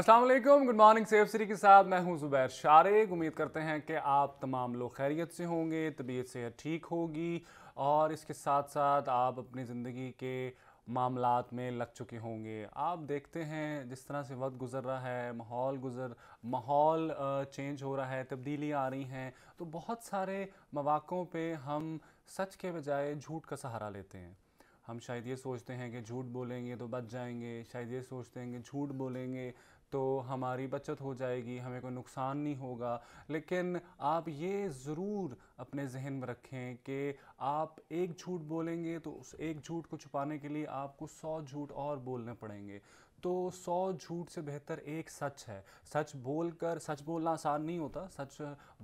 Aslam good morning safe सरी के साथ मैं हूं जुबैर शारिक उम्मीद करते हैं कि आप तमाम लोग खैरियत से होंगे तबीयत सेहत ठीक होगी और इसके साथ साथ आप अपनी ज़िंदगी के मामला में लग चुके होंगे आप देखते हैं जिस तरह से वक्त गुज़र रहा है माहौल गुज़र माहौल चेंज हो रहा है तब्दीली आ रही हैं तो बहुत सारे मौाक़ों पर हम सच के बजाय झूठ का सहारा लेते हैं हम शायद ये सोचते हैं कि झूठ बोलेंगे तो बच जाएंगे शायद ये सोचते हैं कि झूठ बोलेंगे तो हमारी बचत हो जाएगी हमें कोई नुकसान नहीं होगा लेकिन आप ये ज़रूर अपने जहन में रखें कि आप एक झूठ बोलेंगे तो उस एक झूठ को छुपाने के लिए आपको सौ झूठ और बोलने पड़ेंगे तो सौ झूठ से बेहतर एक सच है सच बोल कर सच बोलना आसान नहीं होता सच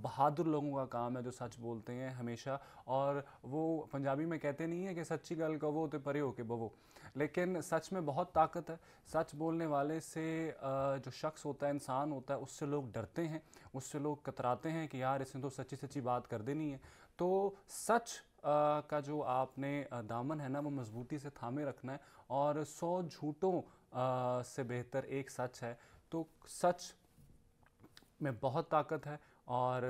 बहादुर लोगों का काम है जो सच बोलते हैं हमेशा और वो पंजाबी में कहते नहीं है कि सच्ची गल कहो तो परे हो के बवो लेकिन सच में बहुत ताकत है सच बोलने वाले से जो शख्स होता है इंसान होता है उससे लोग डरते हैं उससे लोग कतराते हैं कि यार इसने तो सच्ची सच्ची बात कर देनी है तो सच का जो आपने दामन है ना वो मजबूती से थामे रखना है और सौ झूठों से बेहतर एक सच है तो सच में बहुत ताकत है और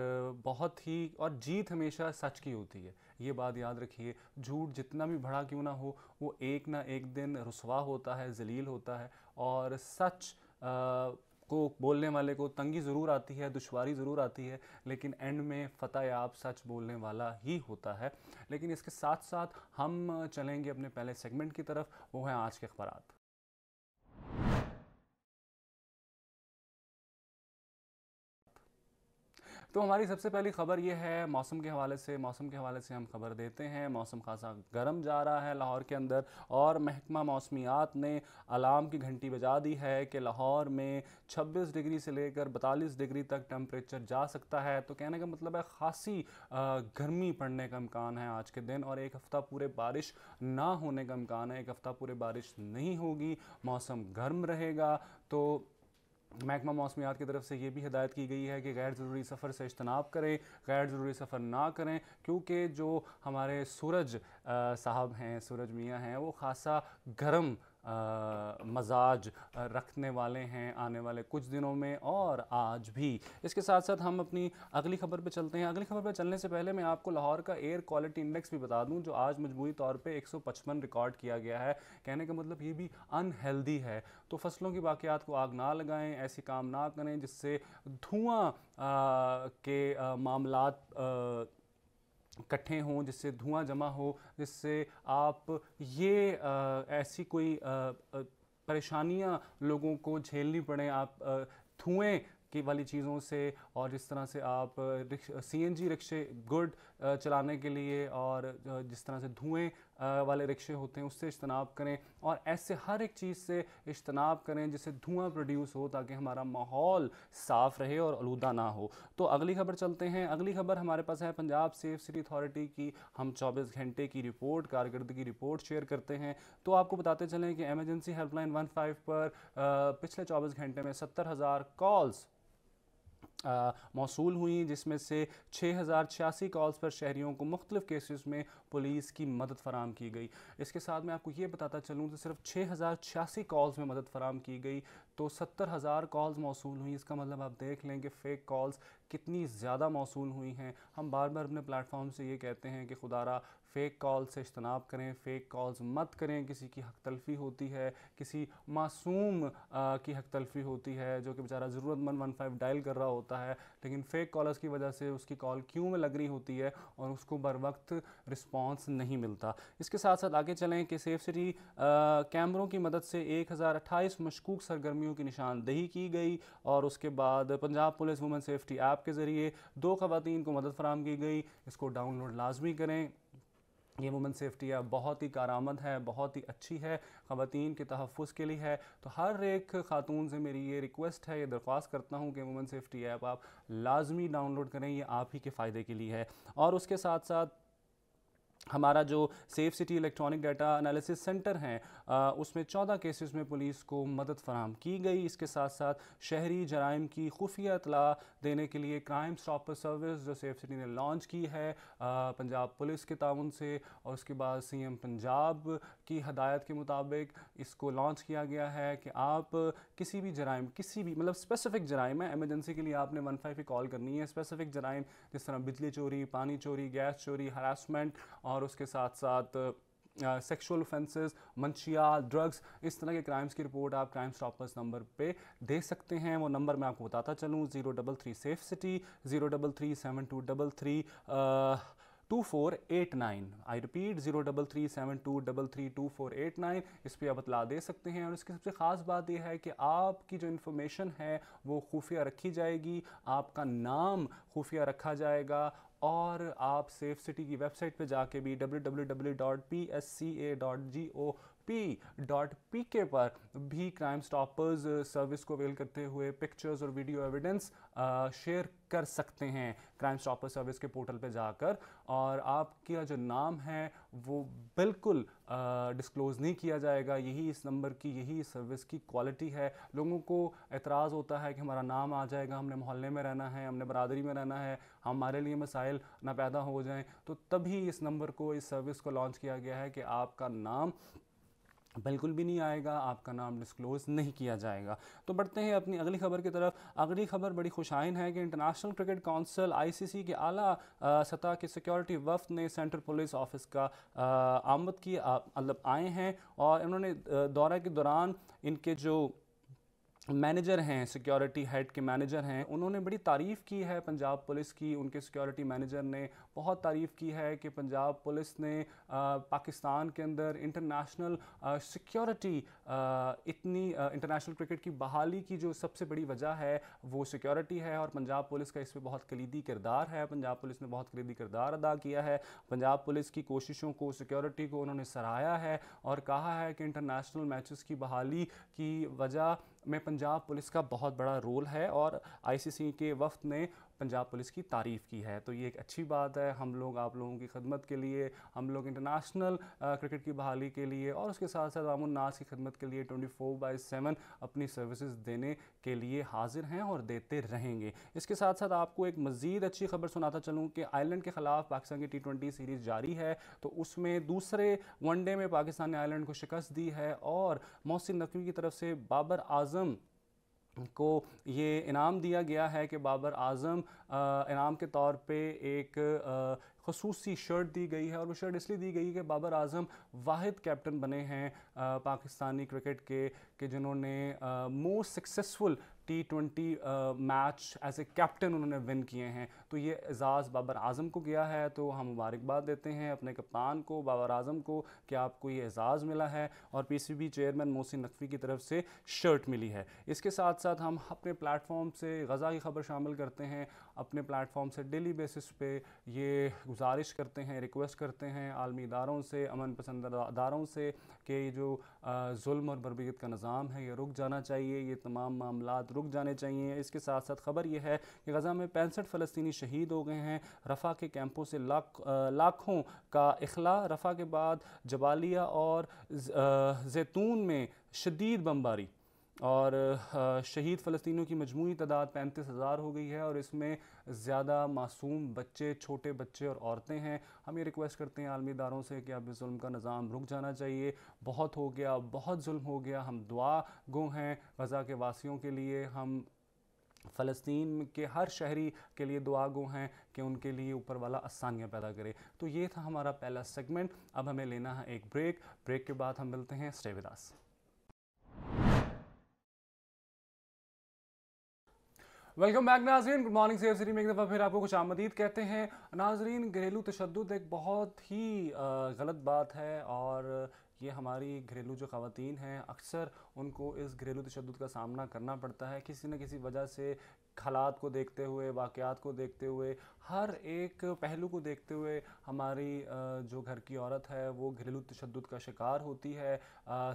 बहुत ही और जीत हमेशा सच की होती है ये बात याद रखिए झूठ जितना भी बड़ा क्यों ना हो वो एक ना एक दिन रसवा होता है जलील होता है और सच आ, को बोलने वाले को तंगी ज़रूर आती है दुशारी ज़रूर आती है लेकिन एंड में फ़तेह याब सच बोलने वाला ही होता है लेकिन इसके साथ साथ हम चलेंगे अपने पहले सेगमेंट की तरफ वो हैं आज के अखबार तो हमारी सबसे पहली खबर ये है मौसम के हवाले से मौसम के हवाले से हम खबर देते हैं मौसम खासा गर्म जा रहा है लाहौर के अंदर और महकमा मौसमियात ने अलार्म की घंटी बजा दी है कि लाहौर में 26 डिग्री से लेकर 42 डिग्री तक टम्परेचर जा सकता है तो कहने का मतलब है खासी गर्मी पड़ने का अम्कान है आज के दिन और एक हफ़्ता पूरे बारिश ना होने का अम्कान है एक हफ़्ता पूरे बारिश नहीं होगी मौसम गर्म रहेगा तो महकमा मौसमियात की तरफ से ये भी हदायत की गई है कि गैर ज़रूरी सफ़र से इजतनाब करें गैर ज़रूरी सफ़र ना करें क्योंकि जो हमारे सूरज साहब हैं सूरज मियाँ हैं वो खासा गर्म मजाज रखने वाले हैं आने वाले कुछ दिनों में और आज भी इसके साथ साथ हम अपनी अगली खबर पर चलते हैं अगली खबर पर चलने से पहले मैं आपको लाहौर का एयर क्वालिटी इंडेक्स भी बता दूं जो आज मजबूरी तौर पे 155 रिकॉर्ड किया गया है कहने का मतलब ये भी अनहेल्दी है तो फसलों की बाक़ियात को आग ना लगाएं ऐसे काम ना करें जिससे धुआँ के मामला इकट्ठे हों जिससे धुआं जमा हो जिससे आप ये आ, ऐसी कोई परेशानियाँ लोगों को झेलनी पड़े आप धुएँ की वाली चीज़ों से और जिस तरह से आप सी एन जी रिक्शे गुड चलाने के लिए और जिस तरह से धुएँ वाले रिक्शे होते हैं उससे इजतनाब करें और ऐसे हर एक चीज़ से इजतनाब करें जिससे धुआं प्रोड्यूस हो ताकि हमारा माहौल साफ़ रहे और आलूदा ना हो तो अगली खबर चलते हैं अगली खबर हमारे पास है पंजाब सेफ सिटी अथॉरिटी की हम चौबीस घंटे की रिपोर्ट कारकर्दगी की रिपोर्ट शेयर करते हैं तो आपको बताते चलें कि एमरजेंसी हेल्पलाइन वन फाइव पर पिछले चौबीस घंटे में सत्तर हज़ार कॉल्स मौसू हुई जिसमें से छः हज़ार छियासी कॉल्स पर शहरीों को मुख्तफ केसेस में पुलिस की मदद फराम की गई इसके साथ मैं आपको ये बताता चलूँ तो सिर्फ छः हज़ार छियासी कॉल्स में मदद फराम की गई तो सत्तर हज़ार कॉल्स मौसू हुई इसका मतलब आप देख लें कि फ़ेक कॉल्स कितनी ज़्यादा मौसू हुई हैं हम बार बार अपने प्लेटफॉर्म से ये कहते हैं कि खुदारा फेक कॉल से इजतनाब करें फेक कॉल्स मत करें किसी की हक तलफी होती है किसी मासूम आ, की हक तलफी होती है जो कि बेचारा ज़रूरतमंद वन फाइव डायल कर रहा होता है लेकिन फेक कॉलर्स की वजह से उसकी कॉल क्यों में लग रही होती है और उसको बर वक्त रिस्पॉन्स नहीं मिलता इसके साथ साथ आगे चलें कि सेफ सिटी कैमरों की मदद से एक हज़ार अट्ठाईस मशकूक सरगर्मियों की निशानदेही की गई और उसके बाद Punjab police women safety app के ज़रिए दो खुवान को मदद फराम की गई इसको डाउनलोड लाजमी करें ये वुमेन सेफ्टी ऐप बहुत ही कारामद है बहुत ही अच्छी है ख़वान के तहफ़ के लिए है तो हर एक खातून से मेरी ये रिक्वेस्ट है ये दरख्वास्त करता हूँ कि वुमेन सेफ्टी ऐप आप लाजमी डाउनलोड करें ये आप ही के फ़ायदे के लिए है और उसके साथ साथ हमारा जो safe city electronic data analysis centre हैं उसमें चौदह केसेस में पुलिस को मदद फराम की गई इसके साथ साथ शहरी जराइम की खुफिया अतला देने के लिए क्राइम स्टॉपर सर्विस जो सेफ सिटी ने लॉन्च की है आ, पंजाब पुलिस के ताउन से और उसके बाद सीएम पंजाब की हदायत के मुताबिक इसको लॉन्च किया गया है कि आप किसी भी जराइम किसी भी मतलब स्पेसिफिक जराइम है एमरजेंसी के लिए आपने वन फाइव कॉल करनी है स्पेसिफिक जराइम जिस तरह बिजली चोरी पानी चोरी गैस चोरी हरासमेंट और उसके साथ साथ सेक्सुअल ऑफेंसेस मंशिया ड्रग्स इस तरह के क्राइम्स की रिपोर्ट आप क्राइम स्टॉपर्स नंबर पे दे सकते हैं वो नंबर मैं आपको बताता चलूँ zero double three safe city zero double three seven two double three two four eight nine I repeat zero double three seven two double three two four eight nine इस पर आप बतला दे सकते हैं और इसकी सबसे ख़ास बात यह है कि आपकी जो इन्फॉर्मेशन है वो खुफिया रखी जाएगी आपका नाम खुफिया रखा जाएगा और आप सेफ सिटी की वेबसाइट पे जाके भी W W W dot P S C A dot G O P dot P K पर भी क्राइम स्टॉपर्स सर्विस को अवेल करते हुए पिक्चर्स और वीडियो एविडेंस शेयर कर सकते हैं क्राइम स्टॉपर सर्विस के पोर्टल पे जाकर और आपका जो नाम है वो बिल्कुल डिस्क्लोज़ uh, नहीं किया जाएगा यही इस नंबर की यही इस सर्विस की क्वालिटी है लोगों को एतराज़ होता है कि हमारा नाम आ जाएगा हमने मोहल्ले में रहना है हमने बरदरी में रहना है हमारे लिए मसाइल ना पैदा हो जाएं तो तभी इस नंबर को इस सर्विस को लॉन्च किया गया है कि आपका नाम बिल्कुल भी नहीं आएगा आपका नाम डिस्क्लोज़ नहीं किया जाएगा तो बढ़ते हैं अपनी अगली खबर की तरफ अगली खबर बड़ी खुशाइन है कि इंटरनेशनल क्रिकेट काउंसिल आईसीसी के आला सतह के सिक्योरिटी वफ्त ने सेंट्रल पुलिस ऑफिस का आमद की मतलब आए हैं और इन्होंने दौरे के दौरान इनके जो मैनेजर हैं सिक्योरिटी हेड के मैनेजर हैं उन्होंने बड़ी तारीफ़ की है पंजाब पुलिस की उनके सिक्योरिटी मैनेजर ने बहुत तारीफ़ की है कि पंजाब पुलिस ने आ, पाकिस्तान के अंदर इंटरनेशनल सिक्योरिटी इतनी इंटरनेशनल क्रिकेट की बहाली की जो सबसे बड़ी वजह है वो सिक्योरिटी है और पंजाब पुलिस का इसमें बहुत कलीदी किरदार है पंजाब पुलिस ने बहुत कलीदी किरदार अदा किया है पंजाब पुलिस की कोशिशों को सिक्योरिटी को उन्होंने सराहाया है और कहा है कि इंटरनेशनल मैच की बहाली की वजह में पंजाब पुलिस का बहुत बड़ा रोल है और आईसीसी के वफ्त ने पंजाब पुलिस की तारीफ़ की है तो ये एक अच्छी बात है हम लोग आप लोगों की खदमत के लिए हम लोग इंटरनेशनल क्रिकेट की बहाली के लिए और उसके साथ साथ उन्नास की खदमत के लिए ट्वेंटी फोर बाई सेवन अपनी सर्विसेज देने के लिए हाजिर हैं और देते रहेंगे इसके साथ साथ आपको एक मज़ीद अच्छी खबर सुनाता चलूँ कि आयरलैंड के ख़िलाफ़ पाकिस्तान की टी ट्वेंटी सीरीज़ जारी है तो उसमें दूसरे वनडे में पाकिस्तान ने आयरलैंड को शिकस्त दी है और मोहसिन नकवी की तरफ से बाबर आजम को ये इनाम दिया गया है कि बाबर आज़म इनाम के तौर पे एक खसूस शर्ट दी गई है और वो शर्ट इसलिए दी गई कि बाबर आजम वाहिद कैप्टन बने हैं पाकिस्तानी क्रिकेट के कि जिन्होंने most successful T twenty match as a captain उन्होंने विन किए हैं तो ये एजाज़ बाबर आजम को गया है तो हम मुबारकबाद देते हैं अपने कप्तान को बाबर आजम को कि आपको ये एजाज़ मिला है और पीसीबी चेयरमैन मोहसिन नकवी की तरफ से शर्ट मिली है इसके साथ साथ हम अपने प्लेटफॉर्म से गज़ा की खबर शामिल करते हैं अपने प्लेटफॉर्म से डेली बेसिस पे ये गुजारिश करते हैं रिक्वेस्ट करते हैं आलमी इदारों से अमन पसंद अदारों से कि ये जो जुल्म और बरबीत का निज़ाम है ये रुक जाना चाहिए ये तमाम मामला रुक जाने चाहिए इसके साथ साथ ख़बर यह है कि गज़ा में पैंसठ फ़लस्तनी शहीद हो गए हैं रफ़ा के कैंपों से लाख लाखों का अखला रफ़ा के बाद जबालिया और जैतून में शदीद बमबारी और शहीद फ़लस्तियों की मजमू तादाद पैंतीस हज़ार हो गई है और इसमें ज़्यादा मासूम बच्चे छोटे बच्चे और औरतें हैं हम ये रिक्वेस्ट करते हैं आलमी दारों से कि अब इस जुल्म का निज़ाम रुक जाना चाहिए बहुत हो गया बहुत जुल्म हो गया हम दुआ गो हैं गज़ा के वासियों के लिए हम फ़लस्तीन के हर शहरी के लिए दुआ गो हैं कि उनके लिए ऊपर वाला आसानियाँ पैदा करे तो ये था हमारा पहला सेगमेंट अब हमें लेना है एक ब्रेक ब्रेक के बाद हम मिलते हैं स्टेविदास वेलकम बैक नाजरीन गुड मॉर्निंग सेफ सिटी में एक दफ़ा फिर आपको कुछ आमदीद कहते हैं नाजरीन घरेलू तशद एक बहुत ही गलत बात है और ये हमारी घरेलू जो खातन हैं अक्सर उनको इस घरेलू तशद का सामना करना पड़ता है किसी न किसी वजह से हालात को देखते हुए वाक़ात को देखते हुए हर एक पहलू को देखते हुए हमारी जो घर की औरत है वो घरेलू तशद का शिकार होती है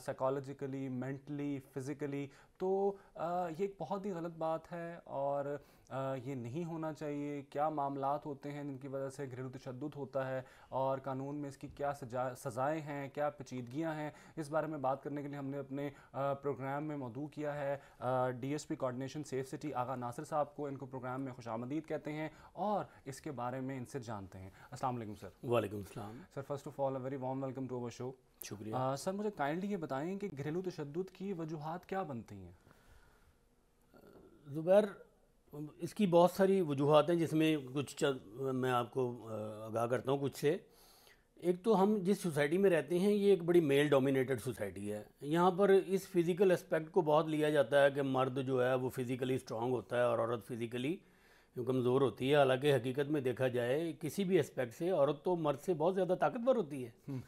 साइकोलॉजिकली मेंटली फ़िज़िकली तो ये एक बहुत ही गलत बात है और ये नहीं होना चाहिए क्या मामला होते हैं जिनकी वजह से घरेलू तशद होता है और कानून में इसकी क्या सजा सज़ाएँ हैं क्या पेचीदगियाँ हैं इस बारे में बात करने के लिए हमने अपने प्रोग्राम में मदू किया है D S P coordination safe city Agha Nasir sahab को इनको प्रोग्राम में खुश आमदीद कहते हैं और इसके बारे में इनसे जानते हैं असल सर वालेकुम sir first of all a very warm welcome to our show शुक्रिया आ, सर मुझे काइंडली ये बताएं कि घरेलू तशद की वजूहत क्या बनती हैं ज़ुबैर इसकी बहुत सारी वजूहत हैं जिसमें कुछ मैं आपको आगाह करता हूँ कुछ से एक तो हम जिस सोसाइटी में रहते हैं ये एक बड़ी मेल डोमिनेटेड सोसाइटी है यहाँ पर इस फिज़िकल एस्पेक्ट को बहुत लिया जाता है कि मर्द जो है वो फिज़िकली स्ट्रांग होता है और औरत फिज़िकली कमज़ोर होती है हालांकि हकीकत में देखा जाए किसी भी एस्पेक्ट से औरत तो मर्द से बहुत ज़्यादा ताकतवर होती है हम्म।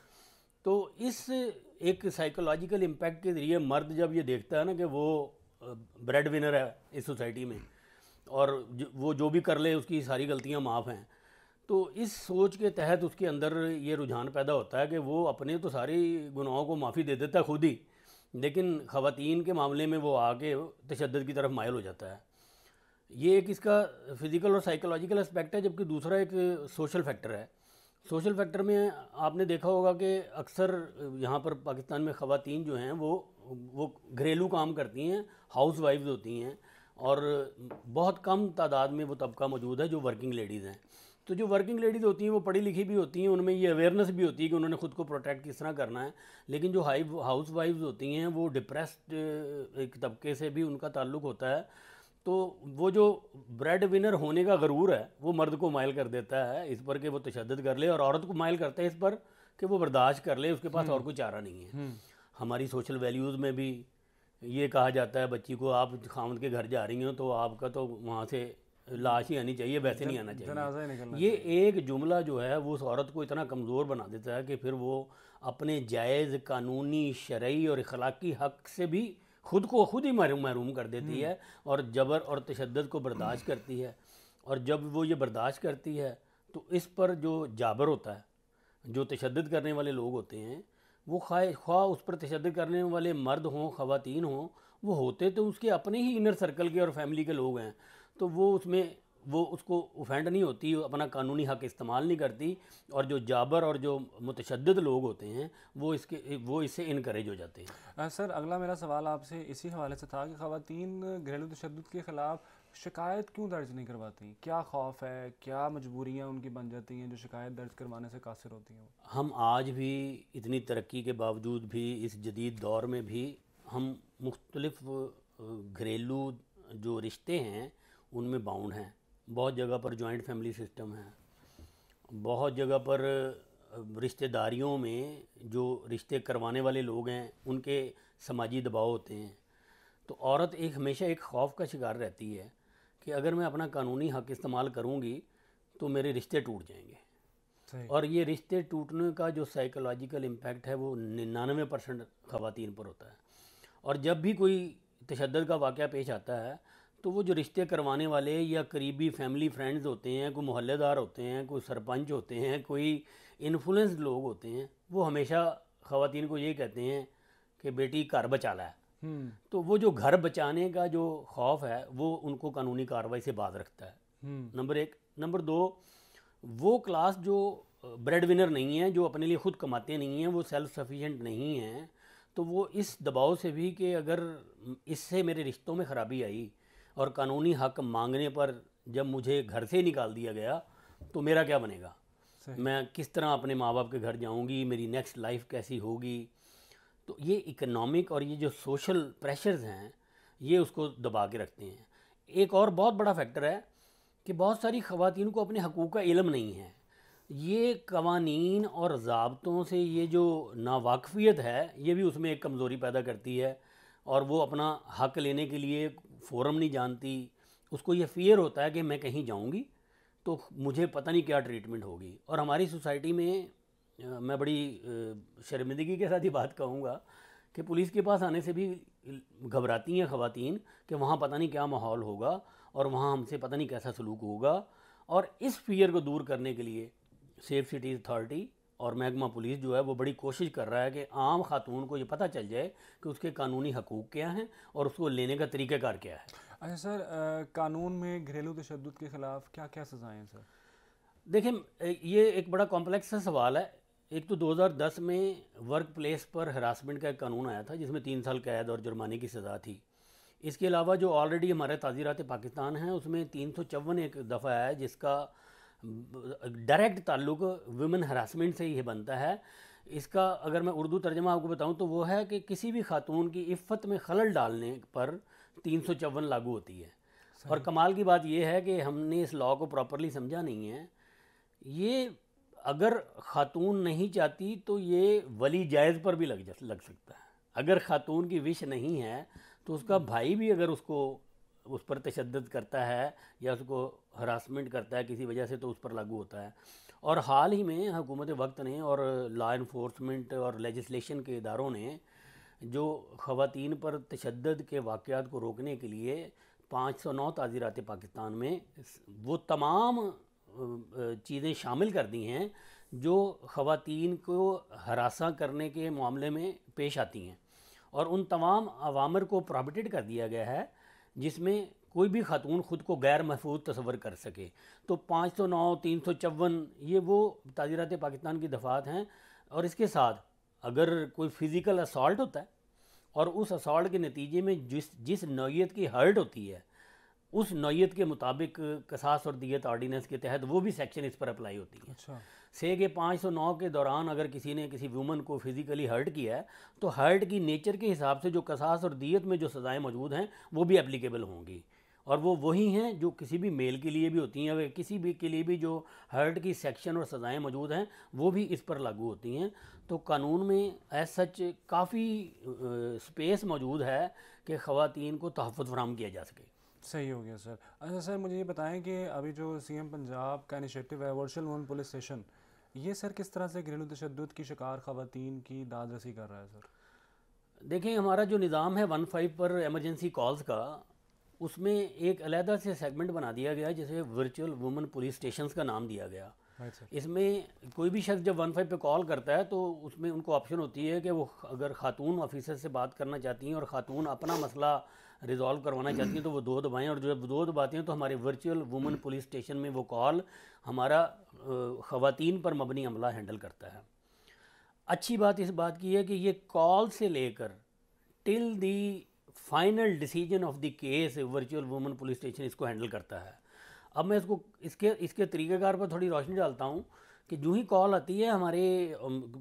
तो इस एक साइकोलॉजिकल इम्पैक्ट के ज़रिए मर्द जब ये देखता है ना कि वो ब्रेड विनर है इस सोसाइटी में और वो जो भी कर ले उसकी सारी गलतियाँ माफ़ हैं तो इस सोच के तहत उसके अंदर ये रुझान पैदा होता है कि वो अपने तो सारी गुनाहों को माफ़ी दे देता है खुद ही लेकिन ख़वातीन के मामले में वो आके तशद की तरफ मायल हो जाता है ये एक इसका फ़िज़िकल और साइकोलॉजिकल एस्पेक्ट है जबकि दूसरा एक सोशल फैक्टर है सोशल फैक्टर में आपने देखा होगा कि अक्सर यहाँ पर पाकिस्तान में ख़वान जो हैं वो वो घरेलू काम करती हैं हाउस वाइफ होती हैं और बहुत कम तादाद में वो तबका मौजूद है जो वर्किंग लेडीज़ हैं तो जो वर्किंग लेडीज़ होती हैं वो पढ़ी लिखी भी होती हैं उनमें ये अवेयरनेस भी होती है कि उन्होंने खुद को प्रोटेक्ट किस तरह करना है लेकिन जो हाई हाउस वाइफ्स होती हैं वो डिप्रेस्ड एक तबके से भी उनका ताल्लुक होता है तो वो जो ब्रेड विनर होने का गरूर है वो मर्द को मायल कर देता है इस पर कि वो तशद कर ले और औरत को मायल करता है इस पर कि वो बर्दाश्त कर ले उसके पास हम्म। और कोई चारा नहीं है हम्म। हमारी सोशल वैल्यूज़ में भी ये कहा जाता है बच्ची को आप खामद के घर जा रही हो तो आपका तो वहाँ से लाश ही आनी चाहिए वैसे नहीं आना चाहिए ये एक जुमला जो है वो उस औरत को इतना कमज़ोर बना देता है कि फिर वो अपने जायज़ कानूनी शर्य और अखलाकी हक से भी खुद को खुद ही महरूम महरूम कर देती हम्म। है और जबर और तशद को बर्दाश्त करती है और जब वो ये बर्दाश्त करती है तो इस पर जो जाबर होता है जो तशद करने वाले लोग होते हैं वो खाए ख्वा उस पर तशद करने वाले मर्द हों खीन हों वो होते तो उसके अपने ही इनर सर्कल के और फैमिली के लोग हैं तो वो उसमें वो उसको उफेंड नहीं होती अपना कानूनी हक इस्तेमाल नहीं करती और जो जाबर और जो मुतद लोग होते हैं वो इसके वो इससे इनक्रेज हो जाते हैं सर अगला मेरा सवाल आपसे इसी हवाले से था कि खातन घरेलू तशद के ख़िलाफ़ शिकायत क्यों दर्ज नहीं करवाती क्या खौफ है क्या मजबूरियाँ उनकी बन जाती हैं जो शिकायत दर्ज करवाने से कासिर होती हैं हम आज भी इतनी तरक्की के बावजूद भी इस जदीद दौर में भी हम मुख्तलफ़ घरेलू जो रिश्ते हैं उनमें बाउंड हैं बहुत जगह पर जॉइंट फैमिली सिस्टम है बहुत जगह पर रिश्तेदारियों में जो रिश्ते करवाने वाले लोग हैं उनके समाजी दबाव होते हैं तो औरत एक हमेशा एक खौफ का शिकार रहती है कि अगर मैं अपना कानूनी हक इस्तेमाल करूँगी तो मेरे रिश्ते टूट जाएंगे और ये रिश्ते टूटने का जो साइकोलॉजिकल इम्पैक्ट है वो निन्यानवे परसेंट खातन पर होता है और जब भी कोई तशद का वाक़ पेश आता है तो वो जो रिश्ते करवाने वाले या करीबी फैमिली फ्रेंड्स होते हैं कोई मोहल्लेदार होते हैं कोई सरपंच होते हैं कोई इन्फ्लुएंस लोग होते हैं वो हमेशा ख़वान को ये कहते हैं कि बेटी घर बचा ला है हम्म। तो वो जो घर बचाने का जो खौफ है वो उनको कानूनी कार्रवाई से बाज रखता है हम्म। नंबर एक नंबर दो वो क्लास जो ब्रेड विनर नहीं है जो अपने लिए खुद कमाते नहीं हैं वो सेल्फ सफिशेंट नहीं हैं तो वो इस दबाव से भी कि अगर इससे मेरे रिश्तों में ख़राबी आई और कानूनी हक मांगने पर जब मुझे घर से निकाल दिया गया तो मेरा क्या बनेगा मैं किस तरह अपने माँ बाप के घर जाऊँगी मेरी नेक्स्ट लाइफ कैसी होगी तो ये इकोनॉमिक और ये जो सोशल प्रेशर्स हैं ये उसको दबा के रखते हैं एक और बहुत बड़ा फैक्टर है कि बहुत सारी खातन को अपने हकूक़ का इलम नहीं है ये कवानी और जबतों से ये जो नावाकफियत है ये भी उसमें एक कमज़ोरी पैदा करती है और वो अपना हक लेने के लिए फोरम नहीं जानती उसको ये फियर होता है कि मैं कहीं जाऊँगी तो मुझे पता नहीं क्या ट्रीटमेंट होगी और हमारी सोसाइटी में मैं बड़ी शर्मिंदगी के साथ ही बात कहूँगा कि पुलिस के पास आने से भी घबराती हैं ख़वातीन कि वहाँ पता नहीं क्या माहौल होगा और वहाँ हमसे पता नहीं कैसा सलूक होगा और इस फियर को दूर करने के लिए सेफ सिटी अथॉरिटी और महकमा पुलिस जो है वो बड़ी कोशिश कर रहा है कि आम खातून को ये पता चल जाए कि उसके कानूनी हकूक़ क्या हैं और उसको लेने का तरीक़ाकार क्या है अच्छा सर आ, कानून में घरेलू तशद के ख़िलाफ़ क्या क्या सज़ाएँ हैं सर देखिए ये एक बड़ा कॉम्प्लेक्स सवाल है एक तो 2010 में वर्क प्लेस पर हरासमेंट का एक कानून आया था जिसमें तीन साल कैद और जुर्माने की सज़ा थी इसके अलावा जो ऑलरेडी हमारे ताज़ीरात पाकिस्तान हैं उसमें तीन सौ चौवन एक दफ़ा है जिसका डायरेक्ट ताल्लुक वुमेन हरासमेंट से ही बनता है इसका अगर मैं उर्दू तर्जमा आपको बताऊं तो वो है कि किसी भी खातून की इफ़त में खलल डालने पर तीन सौ चौवन लागू होती है और कमाल की बात यह है कि हमने इस लॉ को प्रॉपरली समझा नहीं है ये अगर ख़ातून नहीं चाहती तो ये वली जायज़ पर भी लग जा लग सकता है अगर ख़ातून की विश नहीं है तो उसका भाई भी अगर उसको उस पर तशद करता है या उसको हरासमेंट करता है किसी वजह से तो उस पर लागू होता है और हाल ही में हुकूमत वक्त ने और लॉ इन्फोर्समेंट और लेजिस्लेशन के इदारों ने जो ख़वान पर तशद के वाक़ात को रोकने के लिए पाँच सौ नौ ताज़ीरत पाकिस्तान में वो तमाम चीज़ें शामिल कर दी हैं जो ख़वान को हरासा करने के मामले में पेश आती हैं और उन तमाम अवामर को प्रॉबिटेड कर दिया गया है जिसमें कोई भी खातून ख़ुद को गैर महफूज तस्वर कर सके तो पाँच सौ नौ तीन सौ चौवन ये वो ताजरत पाकिस्तान की दफ़ात हैं और इसके साथ अगर कोई फ़िज़िकल असॉल्ट होता है और उस असॉल्ट के नतीजे में जिस जिस नौीयत की हर्ट होती है उस नौीयत के मुताबिक कसास और दियत ऑर्डीनेंस के तहत वो भी सेक्शन इस पर अप्लाई होती है अच्छा। से के 509 के दौरान अगर किसी ने किसी वूमन को फिजिकली हर्ट किया है तो हर्ट की नेचर के हिसाब से जो कसास और दियत में जो सज़ाएँ मौजूद हैं वो भी एप्लीकेबल होंगी और वो वही हैं जो किसी भी मेल के लिए भी होती हैं अगर किसी भी के लिए भी जो हर्ट की सेक्शन और सज़ाएँ मौजूद हैं वो भी इस पर लागू होती हैं तो कानून में एज सच काफ़ी स्पेस मौजूद है कि ख़वातीन को तहफ़ फ्राहम किया जा सके सही हो गया सर अच्छा सर मुझे ये बताएं कि अभी जो सीएम पंजाब का इनिशिएटिव है वर्चुअल वन पुलिस स्टेशन ये सर किस तरह से घरेलू तशद की शिकार खातन की दाद रसी कर रहा है सर देखें हमारा जो निज़ाम है वन फाइव पर एमरजेंसी कॉल्स का उसमें एक अलहदा से सेगमेंट बना दिया गया जिसे वर्चुअल वुमेन पुलिस स्टेशन का नाम दिया गया इसमें कोई भी शख्स जब वन फाइव पर कॉल करता है तो उसमें उनको ऑप्शन होती है कि वो अगर खातून ऑफिसर से बात करना चाहती हैं और ख़ातून अपना मसला रिजॉल्व करवाना चाहती हैं तो वो दो दबाएँ और जब दो दबाते हैं तो हमारे वर्चुअल वुमेन पुलिस स्टेशन में वो कॉल हमारा ख़वान पर मबनी अमला हैंडल करता है अच्छी बात इस बात की है कि ये कॉल से लेकर till the final decision of the case virtual women police station इसको हैंडल करता है अब मैं इसको इसके इसके तरीक़ेकार पर थोड़ी रोशनी डालता हूँ कि जूँ ही कॉल आती है हमारे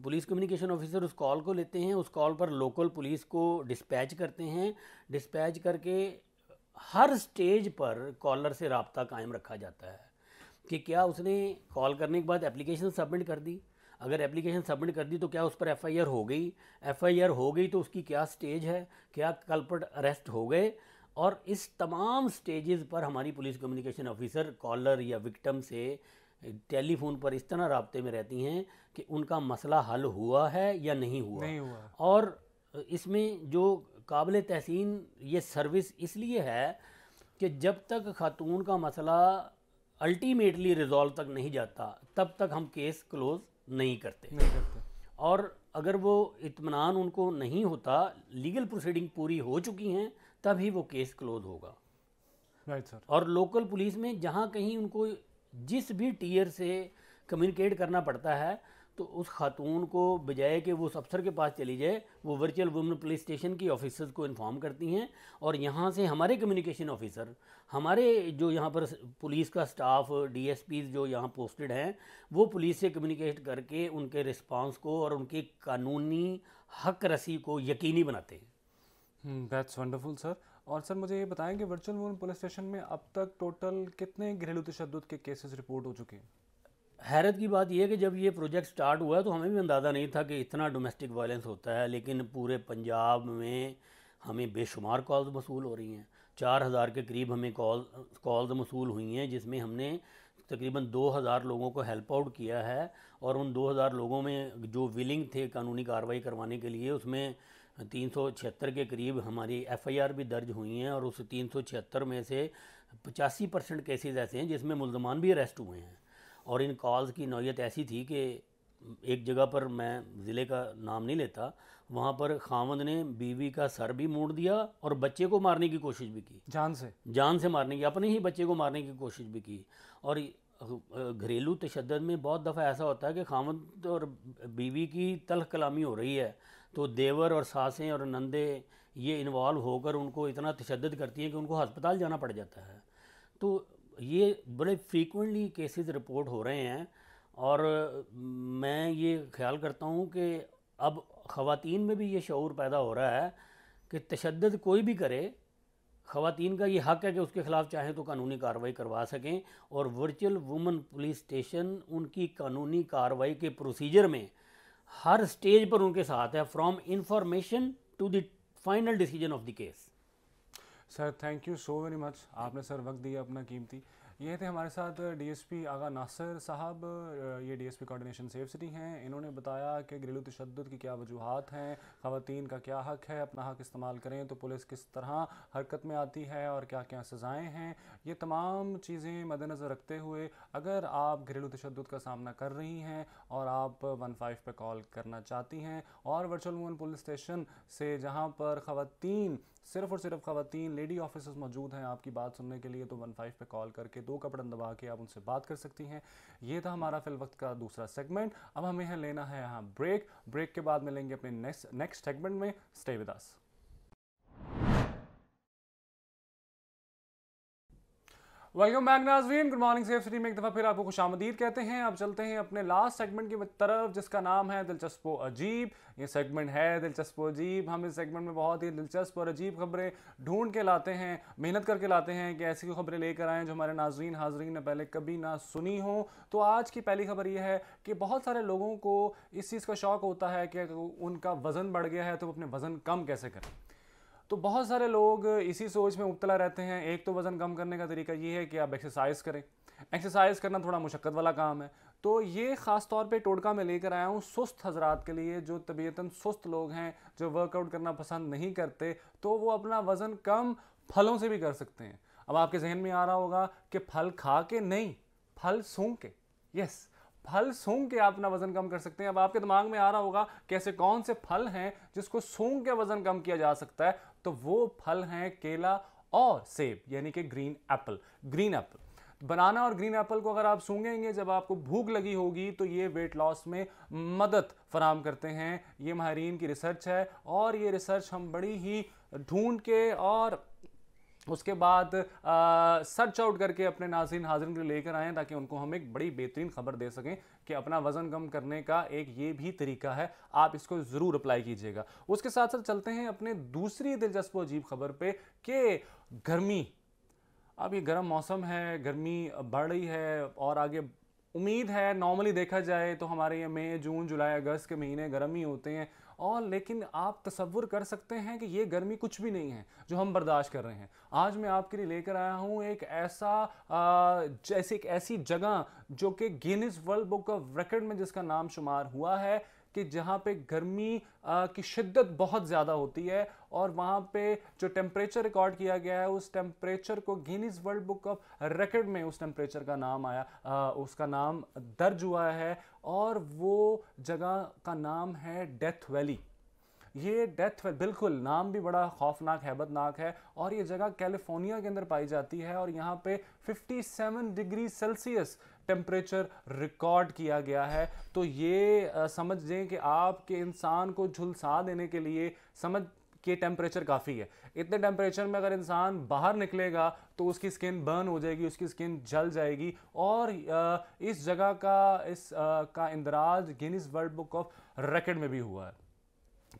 पुलिस कम्युनिकेशन ऑफिसर उस कॉल को लेते हैं उस कॉल पर लोकल पुलिस को डिस्पैच करते हैं डिस्पैच करके हर स्टेज पर कॉलर से रबता कायम रखा जाता है कि क्या उसने कॉल करने के बाद एप्लीकेशन सबमिट कर दी अगर एप्लीकेशन सबमिट कर दी तो क्या उस पर एफआईआर हो गई एफआईआर हो गई तो उसकी क्या स्टेज है क्या कल्पट अरेस्ट हो गए और इस तमाम स्टेजेस पर हमारी पुलिस कम्युनिकेशन ऑफिसर कॉलर या विक्टम से टेलीफोन पर इस तरह रबते में रहती हैं कि उनका मसला हल हुआ है या नहीं हुआ नहीं हुआ और इसमें जो काबिल तहसीन ये सर्विस इसलिए है कि जब तक खातून का मसला अल्टीमेटली रिजॉल्व तक नहीं जाता तब तक हम केस क्लोज नहीं करते नहीं करते और अगर वो इतमान उनको नहीं होता लीगल प्रोसीडिंग पूरी हो चुकी हैं तभी वो केस क्लोज होगा राइट right, सर और लोकल पुलिस में जहाँ कहीं उनको जिस भी टीयर से कम्युनिकेट करना पड़ता है तो उस खातून को बजाय कि वो उस अफसर के पास चली जाए वो वर्चुअल वुमेन पुलिस स्टेशन की ऑफिसर्स को इन्फॉर्म करती हैं और यहाँ से हमारे कम्युनिकेशन ऑफिसर हमारे जो यहाँ पर पुलिस का स्टाफ डी जो यहाँ पोस्टेड हैं वो पुलिस से कम्युनिकेट करके उनके रिस्पांस को और उनके कानूनी हक रसी को यकीनी बनाते हैं दैट्स वंडरफुल सर और सर मुझे ये बताएं कि वर्चुअल मोहन पुलिस स्टेशन में अब तक टोटल कितने घरेलू तशद के केसेस रिपोर्ट हो चुके हैं हैरत की बात यह है कि जब ये प्रोजेक्ट स्टार्ट हुआ तो हमें भी अंदाज़ा नहीं था कि इतना डोमेस्टिक वायलेंस होता है लेकिन पूरे पंजाब में हमें बेशुमार कॉल्स वसूल हो रही हैं चार हज़ार के करीब हमें कॉल कॉल्स वसूल हुई हैं जिसमें हमने तकरीबन दो हज़ार लोगों को हेल्प आउट किया है और उन दो हज़ार लोगों में जो विलिंग थे कानूनी कार्रवाई करवाने के लिए उसमें तीन सौ छिहत्तर के करीब हमारी एफआईआर भी दर्ज हुई हैं और उस तीन सौ छिहत्तर में से पचासी परसेंट केसेज़ ऐसे हैं जिसमें मुलजमान भी अरेस्ट हुए हैं और इन कॉल्स की नौीयत ऐसी थी कि एक जगह पर मैं ज़िले का नाम नहीं लेता वहाँ पर खामद ने बीवी का सर भी मोड़ दिया और बच्चे को मारने की कोशिश भी की जान से जान से मारने की अपने ही बच्चे को मारने की कोशिश भी की और घरेलू तशद में बहुत दफ़ा ऐसा होता है कि खामद और बीवी की तलख कलामी हो रही है तो देवर और सासें और नंदे ये इन्वॉल्व होकर उनको इतना तशद करती हैं कि उनको हस्पताल जाना पड़ जाता है तो ये बड़े फ्रीकुनली केसेस रिपोर्ट हो रहे हैं और मैं ये ख्याल करता हूँ कि अब ख़वान में भी ये शूर पैदा हो रहा है कि तशद कोई भी करे ख़वान का ये हक़ है कि उसके ख़िलाफ़ चाहें तो कानूनी कार्रवाई करवा सकें और वर्चुअल वुमेन पुलिस स्टेशन उनकी कानूनी कार्रवाई के प्रोसीजर में हर स्टेज पर उनके साथ है from information to the final decision of the case sir thank you so very much आपने सर वक्त दिया अपना कीमती ये थे हमारे साथ डीएसपी आगा नासिर साहब ये डीएसपी कोऑर्डिनेशन सेफ सिटी हैं इन्होंने बताया कि घरेलू तशद की क्या वजूहत हैं खातन का क्या हक है अपना हक इस्तेमाल करें तो पुलिस किस तरह हरकत में आती है और क्या क्या सज़ाएँ हैं ये तमाम चीज़ें मद्दनज़र रखते हुए अगर आप घरेलू तशद का सामना कर रही हैं और आप वन फाइव पर कॉल करना चाहती हैं और वर्चुअल वूमन पुलिस स्टेशन से जहाँ पर ख़वान सिर्फ़ और सिर्फ ख़वान लेडी ऑफिसर्स मौजूद हैं आपकी बात सुनने के लिए तो वन फाइव पर कॉल करके दो का बटन दबा के आप उनसे बात कर सकती हैं ये था हमारा फिल वक्त का दूसरा सेगमेंट अब हमें यहाँ लेना है यहाँ ब्रेक ब्रेक के बाद मिलेंगे अपने नेक्स्ट नेक्स्ट सेगमेंट में stay with us welcome back नाजरीन गुड मॉर्निंग सेफ सिटी में एक दफ़ा फिर आपको खुश आमदीद कहते हैं अब चलते हैं अपने लास्ट सेगमेंट की तरफ जिसका नाम है दिलचस्प अजीब ये सेगमेंट है दिलचस्प अजीब हम इस सेगमेंट में बहुत ही दिलचस्प और अजीब खबरें ढूंढ के लाते हैं मेहनत करके लाते हैं कि ऐसी कोई खबरें लेकर आएँ जो हमारे नाजरीन हाजरीन ने पहले कभी ना सुनी हो तो आज की पहली खबर ये है कि बहुत सारे लोगों को इस चीज़ का शौक होता है कि उनका वज़न बढ़ गया है तो वो अपने वज़न कम कैसे करें तो बहुत सारे लोग इसी सोच में उबतला रहते हैं एक तो वज़न कम करने का तरीका ये है कि आप एक्सरसाइज करें एक्सरसाइज करना थोड़ा मुशक्क़त वाला काम है तो ये ख़ास तौर पे टोटका मैं लेकर आया हूँ सुस्त हजरात के लिए जो तबीयतन सुस्त लोग हैं जो वर्कआउट करना पसंद नहीं करते तो वो अपना वज़न कम फलों से भी कर सकते हैं अब आपके जहन में आ रहा होगा कि फल खा के नहीं फल सूंघ के यस फल सूंघ के आप अपना वजन कम कर सकते हैं अब आपके दिमाग में आ रहा होगा कैसे कौन से फल हैं जिसको सूंघ के वजन कम किया जा सकता है तो वो फल हैं केला और सेब यानी कि green apple green apple banana और ग्रीन एप्पल को अगर आप सूंघेंगे जब आपको भूख लगी होगी तो ये वेट लॉस में मदद फराम करते हैं ये माहरीन की रिसर्च है और ये रिसर्च हम बड़ी ही ढूंढ के और उसके बाद सर्च आउट करके अपने नाजिन हाजिर के लेकर आएँ ताकि उनको हम एक बड़ी बेहतरीन खबर दे सकें कि अपना वज़न कम करने का एक ये भी तरीका है आप इसको ज़रूर अप्लाई कीजिएगा उसके साथ साथ चलते हैं अपने दूसरी दिलचस्प अजीब खबर पे कि गर्मी अब ये गर्म मौसम है गर्मी बढ़ रही है और आगे उम्मीद है नॉर्मली देखा जाए तो हमारे ये मई जून जुलाई अगस्त के महीने गर्म ही होते हैं और लेकिन आप तस्वुर कर सकते हैं कि ये गर्मी कुछ भी नहीं है जो हम बर्दाश्त कर रहे हैं आज मैं आपके लिए लेकर आया हूँ एक ऐसा जैसे एक ऐसी जगह जो कि Guinness world book of record में जिसका नाम शुमार हुआ है कि जहाँ पे गर्मी की शिद्दत बहुत ज़्यादा होती है और वहाँ पे जो टेम्परेचर रिकॉर्ड किया गया है उस टेम्परेचर को Guinness world book of record में उस टेम्परेचर का नाम आया आ, उसका नाम दर्ज हुआ है और वो जगह का नाम है डेथ वैली ये डेथ बिल्कुल नाम भी बड़ा खौफनाक हैबतनाक है और ये जगह कैलिफोर्निया के अंदर पाई जाती है और यहाँ पे 57 डिग्री सेल्सियस टेम्परेचर रिकॉर्ड किया गया है तो ये समझ दें कि आपके इंसान को झुलसा देने के लिए समझ कि टेम्परेचर काफ़ी है इतने टेम्परेचर में अगर इंसान बाहर निकलेगा तो उसकी स्किन बर्न हो जाएगी उसकी स्किन जल जाएगी और इस जगह का इस का इंदराज Guinness world book of record में भी हुआ है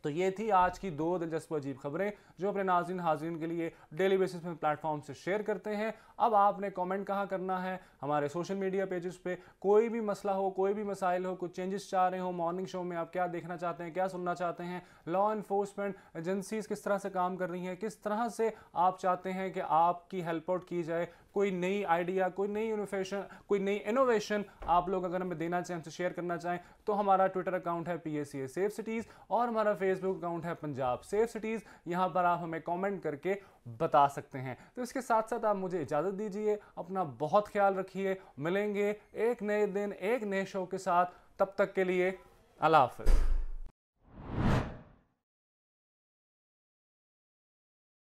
तो ये थी आज की दो दिलचस्प अजीब खबरें जो अपने नाजिन हाजिन के लिए डेली बेसिस पे प्लेटफॉर्म से शेयर करते हैं अब आपने कमेंट कहाँ करना है हमारे सोशल मीडिया पेजेस पे कोई भी मसला हो कोई भी मसाइल हो कुछ चेंजेस चाह रहे हो मॉर्निंग शो में आप क्या देखना चाहते हैं क्या सुनना चाहते हैं लॉ इन्फोर्समेंट एजेंसीज किस तरह से काम कर रही हैं किस तरह से आप चाहते हैं कि आपकी हेल्प आउट की जाए कोई नई आइडिया कोई नई इनोवेशन कोई नई इनोवेशन आप लोग अगर हमें देना चाहें हमसे शेयर करना चाहें तो हमारा ट्विटर अकाउंट है पी सेफ सिटीज़ और हमारा फेसबुक अकाउंट है पंजाब सेफ सिटीज़ यहाँ पर आप हमें कॉमेंट करके बता सकते हैं तो इसके साथ साथ आप मुझे इजाज़त दीजिए अपना बहुत ख्याल रखिए मिलेंगे एक नए दिन एक नए शो के साथ तब तक के लिए अल्लाह हाफ